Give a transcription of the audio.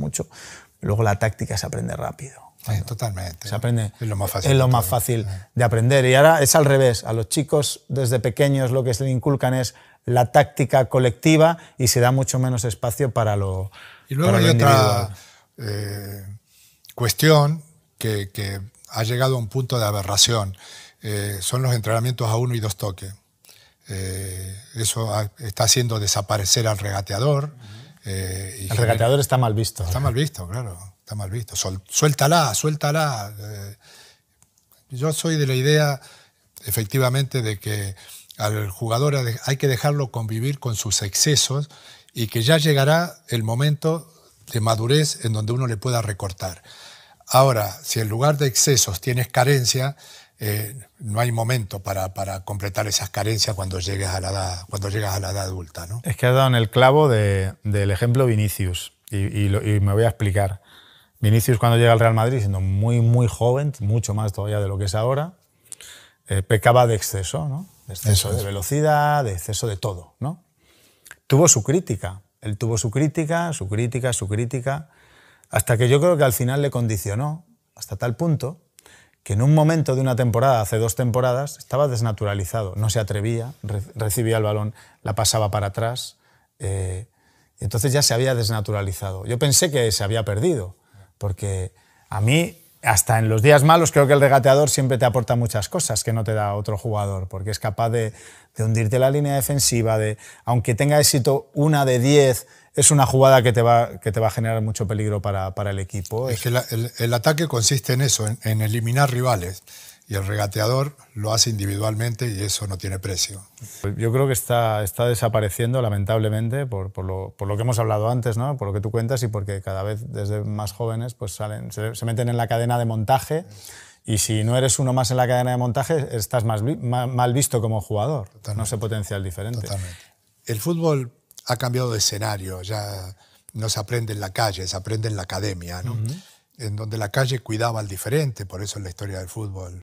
mucho. Luego la táctica se aprende rápido. totalmente. Se aprende. Es lo más fácil. de aprender. Y ahora es al revés. A los chicos desde pequeños lo que se le inculcan es la táctica colectiva y se da mucho menos espacio para lo. Y luego hay otra eh, cuestión que, ha llegado a un punto de aberración. Eh, son los entrenamientos a uno y dos toques. Eh, eso está haciendo desaparecer al regateador. Eh, el regateador está mal visto. Está mal visto, claro. Está mal visto. suéltala, suéltala. Eh, yo soy de la idea, efectivamente, de que al jugador hay que dejarlo convivir con sus excesos y que ya llegará el momento de madurez en donde uno le pueda recortar. Ahora, si en lugar de excesos tienes carencia, eh, no hay momento para, completar esas carencias cuando llegues a la edad, cuando llegas a la edad adulta. ¿no? Es que has dado en el clavo del ejemplo Vinicius, y, me voy a explicar. Vinicius cuando llega al Real Madrid, siendo muy, muy joven, mucho más todavía de lo que es ahora, eh, pecaba de exceso, de exceso de velocidad, de exceso de todo. ¿no? Tuvo su crítica, él tuvo su crítica, su crítica, su crítica, hasta que yo creo que al final le condicionó hasta tal punto en un momento de una temporada, hace dos temporadas, estaba desnaturalizado, no se atrevía, recibía el balón, la pasaba para atrás, eh, entonces ya se había desnaturalizado. Yo pensé que se había perdido, porque a mí, hasta en los días malos, creo que el regateador siempre te aporta muchas cosas que no te da otro jugador, porque es capaz de, de hundirte la línea defensiva, de aunque tenga éxito una de diez, es una jugada que te va, que te va a generar mucho peligro para, el equipo. Es que el, ataque consiste en eso, en, eliminar rivales. Y el regateador lo hace individualmente y eso no tiene precio. Yo creo que está, está desapareciendo, lamentablemente, por, lo, que hemos hablado antes, ¿no? por lo que tú cuentas y porque cada vez desde más jóvenes pues salen, se, meten en la cadena de montaje. Y si no eres uno más en la cadena de montaje, estás más, mal visto como jugador. No se potencia el diferente. Totalmente. El fútbol ha cambiado de escenario, ya no se aprende en la calle, se aprende en la academia, En donde la calle cuidaba al diferente, por eso es la historia del fútbol